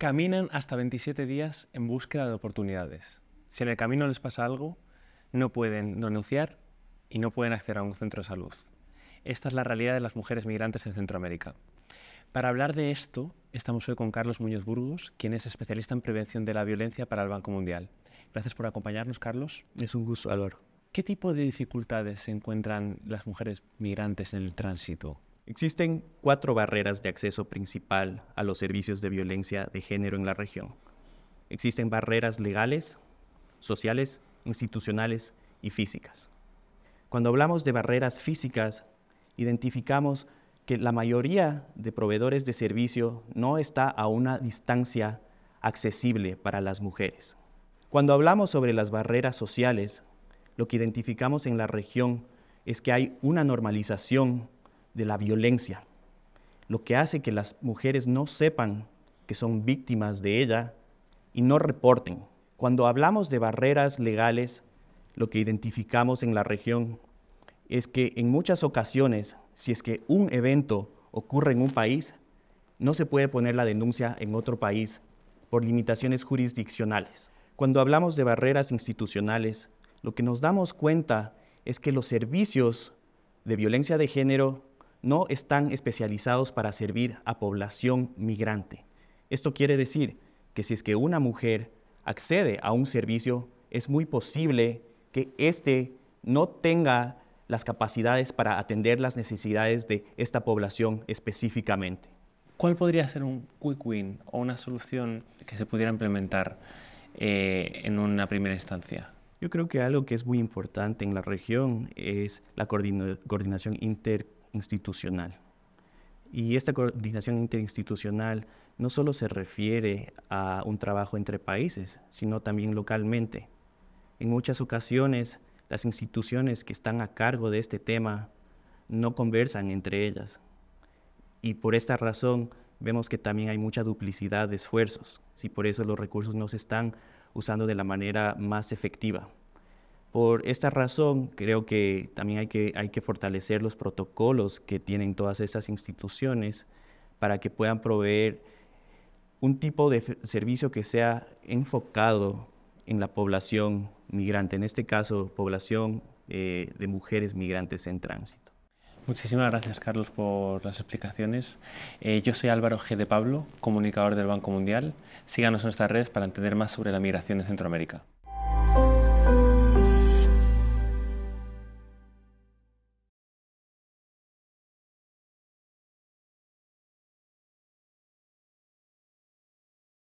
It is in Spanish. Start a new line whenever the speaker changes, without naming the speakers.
Caminan hasta 27 días en búsqueda de oportunidades. Si en el camino les pasa algo, no pueden denunciar y no pueden acceder a un centro de salud. Esta es la realidad de las mujeres migrantes en Centroamérica. Para hablar de esto, estamos hoy con Carlos Muñoz Burgos, quien es especialista en prevención de la violencia para el Banco Mundial. Gracias por acompañarnos, Carlos. Es un gusto, Álvaro.
¿Qué tipo de dificultades se encuentran las mujeres migrantes en el tránsito? Existen cuatro barreras de acceso principal a los servicios de violencia de género en la región. Existen barreras legales, sociales, institucionales y físicas. Cuando hablamos de barreras físicas, identificamos que la mayoría de proveedores de servicio no está a una distancia accesible para las mujeres. Cuando hablamos sobre las barreras sociales, lo que identificamos en la región es que hay una normalización de la violencia, lo que hace que las mujeres no sepan que son víctimas de ella y no reporten. Cuando hablamos de barreras legales, lo que identificamos en la región es que en muchas ocasiones, si es que un evento ocurre en un país, no se puede poner la denuncia en otro país por limitaciones jurisdiccionales. Cuando hablamos de barreras institucionales, lo que nos damos cuenta es que los servicios de violencia de género no están especializados para servir a población migrante. Esto quiere decir que si es que una mujer accede a un servicio, es muy posible que éste no tenga las capacidades para atender las necesidades de esta población específicamente.
¿Cuál podría ser un quick win o una solución que se pudiera implementar eh, en una primera instancia?
Yo creo que algo que es muy importante en la región es la coordinación inter institucional. Y esta coordinación interinstitucional no solo se refiere a un trabajo entre países, sino también localmente. En muchas ocasiones, las instituciones que están a cargo de este tema no conversan entre ellas. Y por esta razón vemos que también hay mucha duplicidad de esfuerzos, si por eso los recursos no se están usando de la manera más efectiva. Por esta razón, creo que también hay que, fortalecer los protocolos que tienen todas esas instituciones para que puedan proveer un tipo de servicio que sea enfocado en la población migrante, en este caso, población eh, de mujeres migrantes en tránsito.
Muchísimas gracias, Carlos, por las explicaciones. Eh, yo soy Álvaro G. de Pablo, comunicador del Banco Mundial. Síganos en nuestras redes para entender más sobre la migración en Centroamérica.